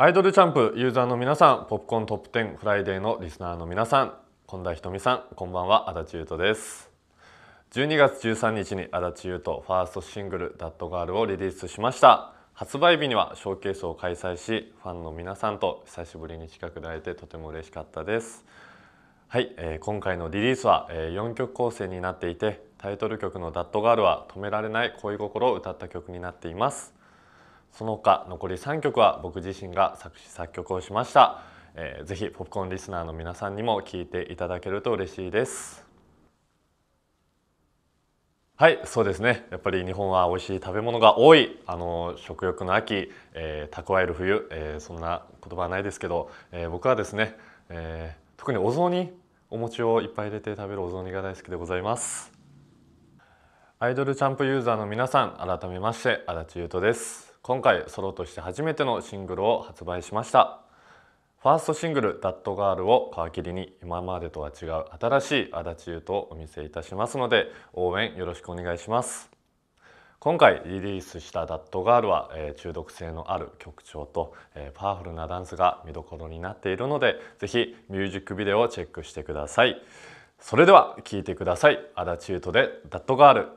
アイドルチャンプユーザーの皆さんポップコントップ10フライデーのリスナーの皆さん近田ひとみさんこんばんは足立優斗です12月13日に足立優斗ファーストシングル「ダットガールをリリースしました発売日にはショーケースを開催しファンの皆さんと久しぶりに近くで会えてとても嬉しかったですはい、えー、今回のリリースは、えー、4曲構成になっていてタイトル曲の「ダットガールは止められない恋心を歌った曲になっていますその他残り3曲は僕自身が作詞作曲をしました、えー、ぜひポップコーンリスナーの皆さんにも聴いていただけると嬉しいですはいそうですねやっぱり日本は美味しい食べ物が多いあの食欲の秋、えー、蓄える冬、えー、そんな言葉はないですけど、えー、僕はですね、えー、特にお雑煮お餅をいっぱい入れて食べるお雑煮が大好きでございますアイドルチャンプユーザーの皆さん改めまして足立優斗です今回ソロとして初めてのシングルを発売しましたファーストシングル「ThatGirl」を皮切りに今までとは違う新しい足立優とお見せいたしますので応援よろしくお願いします今回リリースした「ThatGirl は」え中毒性のある曲調と、えパワフルなダンスが見どころになっているので是非ミュージックビデオをチェックしてくださいそれでは聴いてください足立優斗で「ThatGirl」